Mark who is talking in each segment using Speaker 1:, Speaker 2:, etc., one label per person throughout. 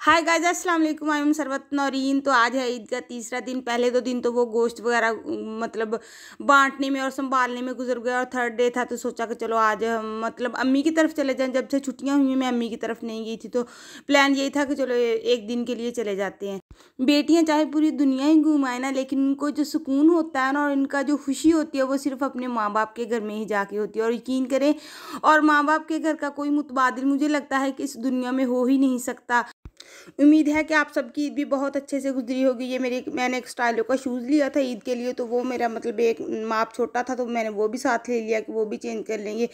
Speaker 1: hi guys अस्सलाम वालेकुम I am Sarwat Naureen तो आज है ईद का तीसरा दिन पहले दो दिन तो वो गोश्त वगैरह मतलब बांटने में और संभालने में गुजर गया और थर्ड डे था तो सोचा कि चलो आज हम मतलब अम्मी की तरफ चले जाएं जब से छुट्टियां हुई मैं अम्मी की तरफ नहीं गई थी तो प्लान यही था कि चलो एक दिन के लिए चले जाते हैं बेटियाँ चाहे पूरी दुनिया ही घूमाए ना लेकिन उनको जो सुकून होता है ना और इनका जो खुशी होती है वो सिर्फ अपने माँ बाप के घर में ही जाके होती है और यकीन करें और माँ बाप के घर का कोई मुतबाद मुझे लगता है कि इस दुनिया में हो ही नहीं सकता उम्मीद है कि आप सबकी ईद भी बहुत अच्छे से गुजरी होगी ये मेरे मैंने एक स्टाइलों का शूज़ लिया था ईद के लिए तो वो मेरा मतलब एक माप छोटा था तो मैंने वो भी साथ ले लिया कि वो भी चेंज कर लेंगे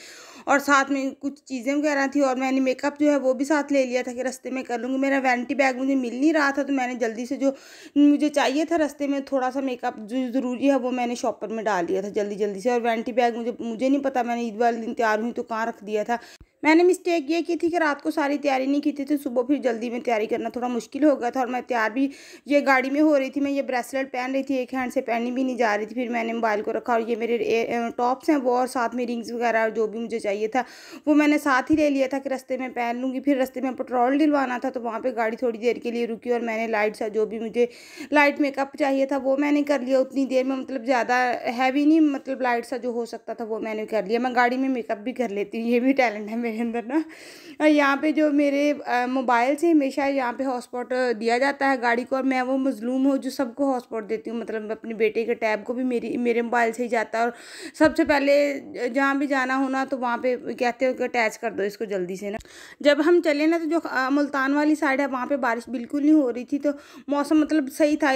Speaker 1: और साथ में कुछ चीज़ें वगैरह थी और मैंने मेकअप जो है वो भी साथ ले लिया था कि रस्ते में कर लूँगी मेरा वैनिटी बैग मुझे मिल नहीं रहा था तो मैंने जल्दी से जो मुझे चाहिए था रस्ते में थोड़ा सा मेकअप जो ज़रूरी है वो मैंने शॉपर में डाल लिया था जल्दी जल्दी से और वैनिटी बैग मुझे मुझे नहीं पता मैंने ईद वाले दिन तैयार हुई तो कहाँ रख दिया था मैंने मिस्टेक ये की थी कि रात को सारी तैयारी नहीं की थी तो सुबह फिर जल्दी में तैयारी करना थोड़ा मुश्किल हो गया था और मैं तैयार भी ये गाड़ी में हो रही थी मैं ये ब्रेसलेट पहन रही थी एक हैंड से पहननी भी नहीं जा रही थी फिर मैंने मोबाइल को रखा और ये मेरे टॉप्स हैं वो और साथ में रिंग्स वगैरह जो भी मुझे चाहिए था वो मैंने साथ ही ले लिया था कि रस्ते में पहन लूँगी फिर रास्ते में पेट्रोल डिलवाना था तो वहाँ पर गाड़ी थोड़ी देर के लिए रुकी और मैंने लाइट सा जो भी मुझे लाइट मेकअप चाहिए था वो मैंने कर लिया उतनी देर में मतलब ज़्यादा हैवी नहीं मतलब लाइट सा जो हो सकता था वो मैंने कर लिया मैं गाड़ी में मेकअप भी कर लेती हूँ ये भी टैलेंट है मेरे मेरे अंदर ना यहाँ पे जो मेरे मोबाइल से हमेशा यहाँ पे हॉटस्पॉट दिया जाता है गाड़ी को और मैं वो मजलूम हूँ जो सबको हॉटस्पॉट देती हूँ मतलब अपने बेटे के टैब को भी मेरी मेरे मोबाइल से ही जाता है और सबसे पहले जहाँ भी जाना हो ना तो वहाँ पे कहते हो कि अटैच कर दो इसको जल्दी से ना जब हम चले ना तो जो मुल्तान वाली साइड है वहाँ पर बारिश बिल्कुल नहीं हो रही थी तो मौसम मतलब सही था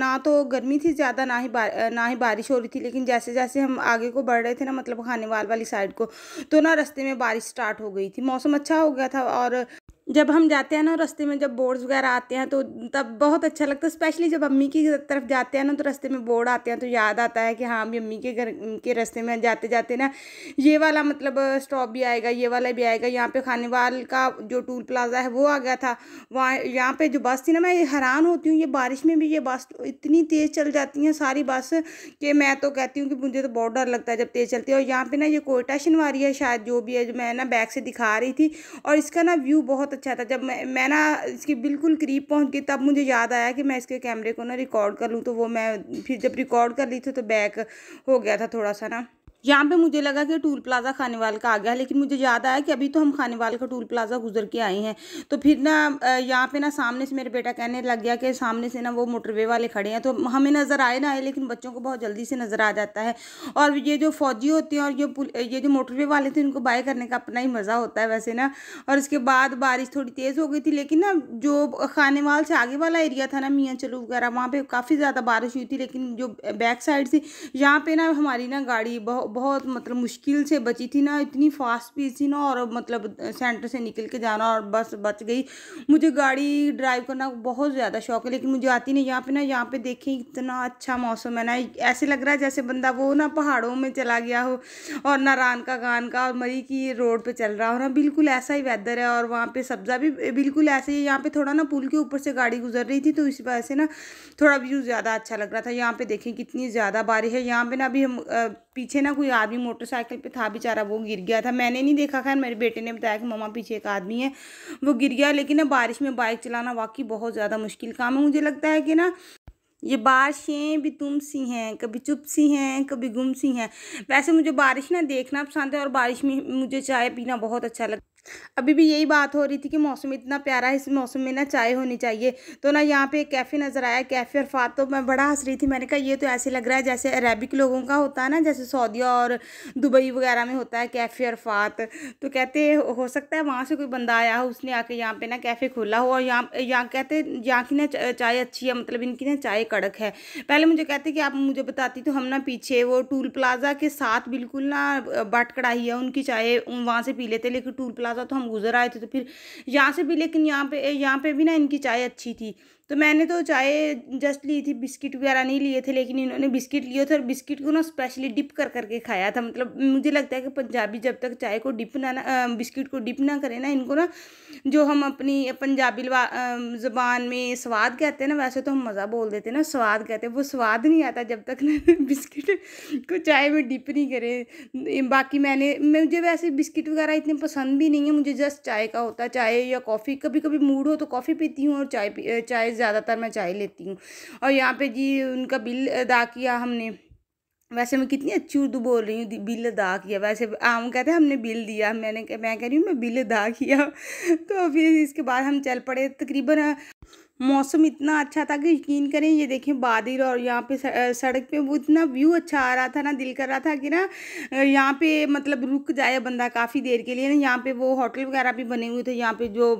Speaker 1: ना तो गर्मी थी ज़्यादा ना ही ना ही बारिश हो रही थी लेकिन जैसे जैसे हम आगे को बढ़ रहे थे ना मतलब खाने वाल वाली साइड को तो ना रास्ते में बारिश स्टार्ट हो गई थी मौसम अच्छा हो गया था और जब हम जाते हैं ना रास्ते में जब बोर्ड्स वगैरह आते हैं तो तब बहुत अच्छा लगता है स्पेशली जब अम्मी की तरफ जाते हैं ना तो रास्ते में बोर्ड आते हैं तो याद आता है कि हाँ अभी अम्मी के घर के रास्ते में जाते जाते ना ये वाला मतलब स्टॉप भी आएगा ये वाला भी आएगा यहाँ पे वाल का जो टूल प्लाजा है वो आ गया था वहाँ यहाँ पर जो बस थी ना मैं हैरान होती हूँ ये बारिश में भी ये बस इतनी तेज़ चल जाती है सारी बस कि मैं तो कहती हूँ कि मुझे तो बहुत डर लगता है जब तेज़ चलती है और यहाँ पर ना ये कोयटा शनवारी है शायद जो भी है जो मैं ना बैग से दिखा रही थी और इसका ना व्यू बहुत अच्छा था जब मैं मैं ना इसकी बिल्कुल करीब पहुंच गई तब मुझे याद आया कि मैं इसके कैमरे को ना रिकॉर्ड कर लूँ तो वो मैं फिर जब रिकॉर्ड कर ली थी तो बैक हो गया था थोड़ा सा ना यहाँ पे मुझे लगा कि टूल प्लाज़ा खानेवाल का आ गया लेकिन मुझे याद आया कि अभी तो हम खानेवाल का टूल प्लाज़ा गुजर के आए हैं तो फिर ना यहाँ पे ना सामने से मेरे बेटा कहने लग गया कि सामने से ना वो मोटरवे वाले खड़े हैं तो हमें नज़र आए ना आए लेकिन बच्चों को बहुत जल्दी से नज़र आ जाता है और ये जो फौजी होते हैं और ये ये जो मोटरवे वाले थे उनको बाय करने का अपना ही मज़ा होता है वैसे ना और इसके बाद बारिश थोड़ी तेज़ हो गई थी लेकिन ना जो खानेवाल से आगे वाला एरिया था ना मियाँ चलू वगैरह वहाँ पर काफ़ी ज़्यादा बारिश हुई थी लेकिन जो बैक साइड थी यहाँ पर ना हमारी ना गाड़ी बहुत बहुत मतलब मुश्किल से बची थी ना इतनी फास्ट पीस थी ना और मतलब सेंटर से निकल के जाना और बस बच गई मुझे गाड़ी ड्राइव करना बहुत ज़्यादा शौक है लेकिन मुझे आती नहीं यहाँ पे ना यहाँ पे देखें इतना अच्छा मौसम है ना ऐसे लग रहा है जैसे बंदा वो ना पहाड़ों में चला गया हो और ना रान का गान का और मरी की रोड पर चल रहा हो ना बिल्कुल ऐसा ही वेदर है और वहाँ पर सब्ज़ा भी बिल्कुल ऐसे ही यहाँ पर थोड़ा ना पुल के ऊपर से गाड़ी गुजर रही थी तो इस वजह से ना थोड़ा व्यू ज़्यादा अच्छा लग रहा था यहाँ पर देखें कितनी ज़्यादा बारिश है यहाँ पर ना अभी हम पीछे ना कोई आदमी मोटरसाइकिल पे था बेचारा वो गिर गया था मैंने नहीं देखा खैर मेरे बेटे ने बताया कि मम्मा पीछे एक आदमी है वो गिर गया लेकिन ना बारिश में बाइक चलाना वाकई बहुत ज़्यादा मुश्किल काम है मुझे लगता है कि ना ये बारिशें भी तुम सी हैं कभी चुप सी हैं कभी गुम सी हैं वैसे मुझे बारिश ना देखना पसंद है और बारिश में मुझे चाय पीना बहुत अच्छा लगता अभी भी यही बात हो रही थी कि मौसम इतना प्यारा है इस मौसम में ना चाय होनी चाहिए तो ना यहाँ पे कैफ़े नज़र आया कैफ़े अरफात तो मैं बड़ा हंस रही थी मैंने कहा ये तो ऐसे लग रहा है जैसे अरेबिक लोगों का होता है ना जैसे सऊदीया और दुबई वगैरह में होता है कैफ़े अरफात तो कहते हो सकता है वहाँ से कोई बंदा आया हो उसने आके यहाँ पर ना कैफ़े खोला हो और यहाँ यहाँ कहते यहाँ की ना चाय अच्छी है मतलब इनकी ना चाय कड़क है पहले मुझे कहते कि आप मुझे बताती तो हम ना पीछे वो टूल प्लाजा के साथ बिल्कुल ना बट कढ़ाई है उनकी चाय वहाँ से पी लेते लेकिन टूल प्लाजा प्लाजा तो हम गुजर आए थे तो फिर यहाँ से भी लेकिन यहाँ पे यहाँ पे भी ना इनकी चाय अच्छी थी तो मैंने तो चाय जस्ट ली थी बिस्किट वगैरह नहीं लिए थे लेकिन इन्होंने बिस्किट लिए थे और बिस्किट को ना स्पेशली डिप कर करके खाया था मतलब मुझे लगता है कि पंजाबी जब तक चाय को डिप ना ना बिस्किट को डिप ना करें ना इनको ना जो हम अपनी पंजाबी ज़बान में स्वाद कहते हैं ना वैसे तो हम मज़ा बोल देते ना स्वाद कहते हैं वो स्वाद नहीं आता जब तक ना बिस्किट को चाय में डिप नहीं करें बाकी मैंने मुझे वैसे बिस्किट वगैरह इतने पसंद भी नहीं है मुझे जस्ट चाय का होता है चाय या कॉफ़ी कभी कभी मूड हो तो कॉफ़ी पीती हूँ और चाय चाय ज़्यादातर मैं चाय लेती हूँ और यहाँ पे जी उनका बिल अदा किया हमने वैसे मैं कितनी अच्छी उर्दू बोल रही हूँ बिल अदा किया वैसे आम कहते हैं हमने बिल दिया मैंने मैं कह रही हूँ मैं बिल अदा किया तो फिर इसके बाद हम चल पड़े तकरीबन मौसम इतना अच्छा था कि यकीन करें ये देखें बादल और यहाँ पे सड़क पे वो इतना व्यू अच्छा आ रहा था ना दिल कर रहा था कि ना यहाँ पे मतलब रुक जाए बंदा काफ़ी देर के लिए ना यहाँ पे वो होटल वगैरह भी बने हुए थे यहाँ पे जो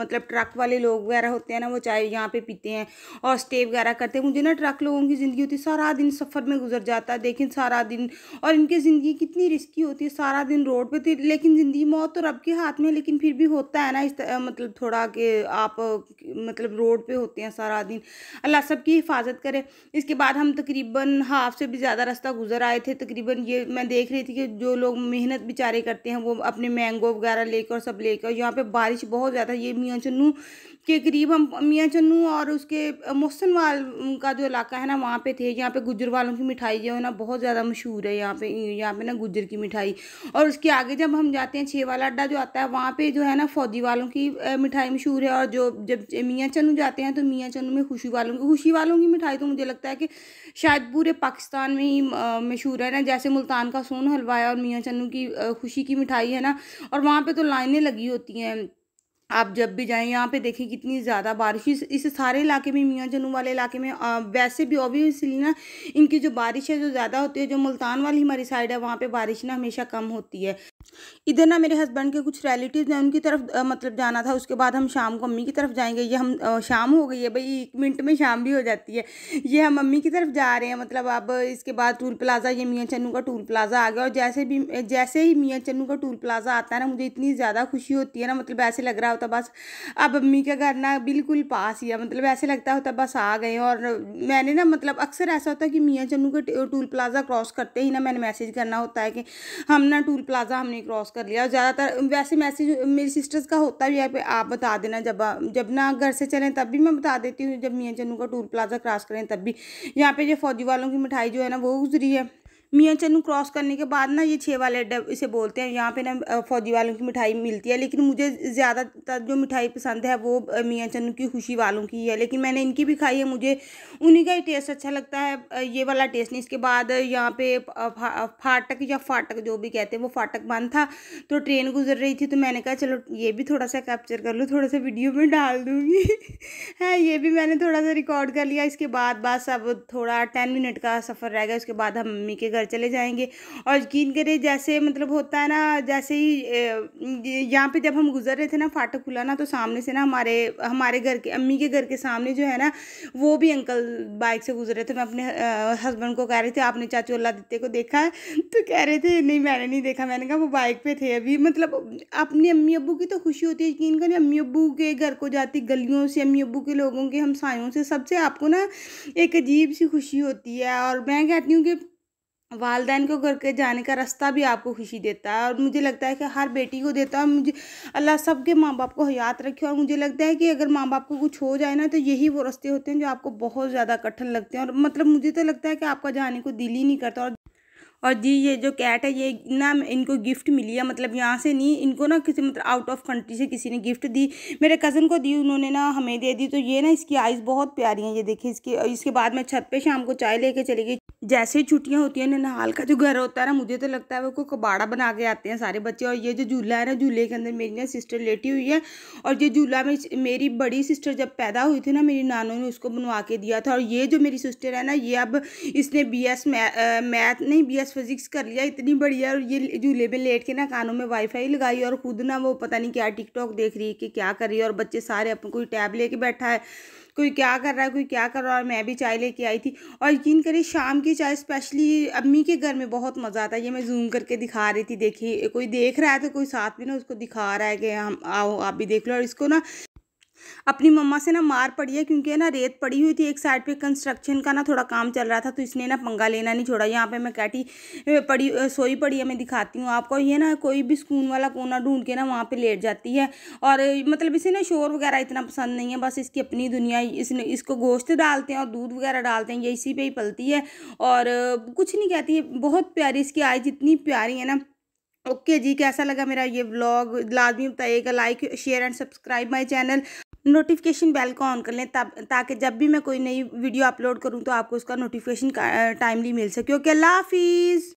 Speaker 1: मतलब ट्रक वाले लोग वगैरह होते हैं ना वो चाय यहाँ पे पीते हैं और स्टे वगैरह करते हैं मुझे ना ट्रक लोगों की ज़िंदगी होती है सारा दिन सफ़र में गुजर जाता है देखें सारा दिन और इनकी ज़िंदगी कितनी रिस्की होती है सारा दिन रोड पर तो लेकिन ज़िंदगी मौत तो रब के हाथ में लेकिन फिर भी होता है ना इस मतलब थोड़ा कि आप मतलब रोड रोड पे होते हैं सारा दिन अल्लाह सब की हिफाजत करे इसके बाद हम तकरीबन हाफ से भी ज़्यादा रास्ता गुजर आए थे तकरीबन ये मैं देख रही थी कि जो लोग मेहनत बेचारे करते हैं वो अपने मैंगो वगैरह लेकर सब लेकर यहाँ पर बारिश बहुत ज़्यादा ये मियाँ चन्नू के करीब हम मियाँ चन्नू और उसके वाल का जो इलाका है ना वहाँ पे थे यहाँ पे गुजर वालों की मिठाई जो है ना बहुत ज़्यादा मशहूर है यहाँ पे यहाँ पे ना गुजर की मिठाई और उसके आगे जब हम जाते हैं छेवाला वाला अड्डा जो आता है वहाँ पे जो है ना फौजी वालों की मिठाई मशहूर है और जो जब मियाँ चन्नू जाते हैं तो मियाँ चन्नू में खुशी वालों की खुशी वालों की मिठाई तो मुझे लगता है कि शायद पूरे पाकिस्तान में ही मशहूर है ना जैसे मुल्तान का सोन हलवा है और मियाँ चन्नू की खुशी की मिठाई है ना और वहाँ पर तो लाइनें लगी होती हैं आप जब भी जाएं यहाँ पे देखें कितनी ज़्यादा बारिश इस, इस सारे इलाके में मियाँ जनू वाले इलाके में आ, वैसे भी ओबियसली ना इनकी जो बारिश है जो ज़्यादा होती है जो मुल्तान वाली हमारी साइड है वहाँ पे बारिश ना हमेशा कम होती है इधर ना मेरे हस्बैंड के कुछ रिलेटिव हैं उनकी तरफ आ, मतलब जाना था उसके बाद हम शाम को अम्मी की तरफ जाएंगे ये हम आ, शाम हो गई है भाई एक मिनट में शाम भी हो जाती है ये हम अम्मी की तरफ जा रहे हैं मतलब अब इसके बाद टूल प्लाज़ा ये मियाँ चन्नू का टूल प्लाज़ा आ गया और जैसे भी जैसे ही मियाँ चन्नू का टूल प्लाज़ा आता है ना मुझे इतनी ज़्यादा खुशी होती है ना मतलब ऐसे लग रहा होता होता तो बस अब अम्मी का घर ना बिल्कुल पास ही है मतलब ऐसे लगता होता बस आ गए और मैंने ना मतलब अक्सर ऐसा होता है कि मियाँ चन्नू का टूल प्लाजा क्रॉस करते ही ना मैंने मैसेज करना होता है कि हम ना टूल प्लाजा हमने क्रॉस कर लिया और ज़्यादातर वैसे मैसेज मेरी सिस्टर्स का होता भी है आप बता देना जब जब ना घर से चलें तब भी मैं बता देती हूँ जब मियाँ चन्नू का टूल प्लाजा क्रॉस करें तब भी यहाँ पर जो फौजी वालों की मिठाई जो है ना वो गुजरी है मियाँ चन्नू क्रॉस करने के बाद ना ये छः वाले इसे बोलते हैं यहाँ पे ना फौजी वालों की मिठाई मिलती है लेकिन मुझे ज़्यादातर जो मिठाई पसंद है वो मियाँ चन्नू की खुशी वालों की है लेकिन मैंने इनकी भी खाई है मुझे उन्हीं का ही टेस्ट अच्छा लगता है ये वाला टेस्ट नहीं इसके बाद यहाँ पे फाटक या फाटक जो भी कहते हैं वो फाटक बंद था तो ट्रेन गुजर रही थी तो मैंने कहा चलो ये भी थोड़ा सा कैप्चर कर लूँ थोड़ा सा वीडियो में डाल दूँगी है हाँ, ये भी मैंने थोड़ा सा रिकॉर्ड कर लिया इसके बाद बस अब थोड़ा टेन मिनट का सफ़र रह गया उसके बाद हम मम्मी के घर घर चले जाएंगे और यकीन करें जैसे मतलब होता है ना जैसे ही यहाँ पे जब हम गुजर रहे थे ना फाटक खुला ना तो सामने से ना हमारे हमारे घर के अम्मी के घर के सामने जो है ना वो भी अंकल बाइक से गुजर रहे थे मैं अपने हस्बैंड को कह रहे थे आपने चाचू अल्लादित्य को देखा तो कह रहे थे नहीं मैंने नहीं देखा मैंने कहा वो बाइक पे थे अभी मतलब अपने अम्मी अबू की तो खुशी होती है यकीन करें अम्मी अबू के घर को जाती गलियों से अम्मी अबू के लोगों के हमसायों से सबसे आपको ना एक अजीब सी खुशी होती है और मैं कहती हूँ कि वालदेन को घर के जाने का रास्ता भी आपको खुशी देता है और मुझे लगता है कि हर बेटी को देता है मुझे अल्लाह सब के माँ बाप को हयात रखे और मुझे लगता है कि अगर माँ बाप को कुछ हो जाए ना तो यही वो रास्ते होते हैं जो आपको बहुत ज़्यादा कठिन लगते हैं और मतलब मुझे तो लगता है कि आपका जाने को दिल ही नहीं करता और और जी ये जो कैट है ये ना इनको गिफ्ट मिली है मतलब यहाँ से नहीं इनको ना किसी मतलब आउट ऑफ कंट्री से किसी ने गिफ्ट दी मेरे कज़न को दी उन्होंने ना हमें दे दी तो ये ना इसकी आइज़ बहुत प्यारी हैं ये देखिए इसकी इसके बाद मैं छत पे शाम को चाय लेके चली गई जैसे ही छुट्टियाँ होती हैं ननहाल का जो घर होता है ना मुझे तो लगता है वो को कबाड़ा बना के आते हैं सारे बच्चे और ये जो झूला है ना झूले के अंदर मेरी ना सिस्टर लेटी हुई है और ये झूला में मेरी बड़ी सिस्टर जब पैदा हुई थी ना मेरी नानों ने उसको बनवा के दिया था और ये जो मेरी सिस्टर है ना ये अब इसने बी एस मैथ नहीं बी एस फिज़िक्स कर लिया इतनी बढ़िया और ये झूले में लेट के ना कानों में वाईफाई लगाई और खुद ना वो पता नहीं क्या टिकटॉक देख रही है कि क्या कर रही है और बच्चे सारे अपन कोई टैब लेके बैठा है कोई क्या कर रहा है कोई क्या कर रहा है और मैं भी चाय लेके आई थी और यकीन करें शाम की चाय स्पेशली अम्मी के घर में बहुत मज़ा आता है ये मैं जूम करके दिखा रही थी देखिए कोई देख रहा है तो कोई साथ भी ना उसको दिखा रहा है कि हम आओ आप भी देख लो और इसको ना अपनी मम्मा से ना मार पड़ी है क्योंकि ना रेत पड़ी हुई थी एक साइड पे कंस्ट्रक्शन का ना थोड़ा काम चल रहा था तो इसने ना पंगा लेना नहीं छोड़ा यहाँ पे मैं कैटी पड़ी सोई पड़ी है मैं दिखाती हूँ आपको ये ना कोई भी सुकून वाला कोना ढूंढ के ना वहाँ पर लेट जाती है और मतलब इसे ना शोर वगैरह इतना पसंद नहीं है बस इसकी अपनी दुनिया इसने इसको गोश्त डालते हैं और दूध वगैरह डालते हैं ये इसी पर ही पलती है और कुछ नहीं कहती है बहुत प्यारी इसकी आय इतनी प्यारी है ना ओके okay जी कैसा लगा मेरा ये ब्लॉग लाजमी बताइएगा like share and subscribe my channel notification bell को ऑन कर लें ताकि जब भी मैं कोई नई वीडियो अपलोड करूँ तो आपको उसका नोटिफिकेशन टाइमली मिल सके ओके अल्लाह हाफिज़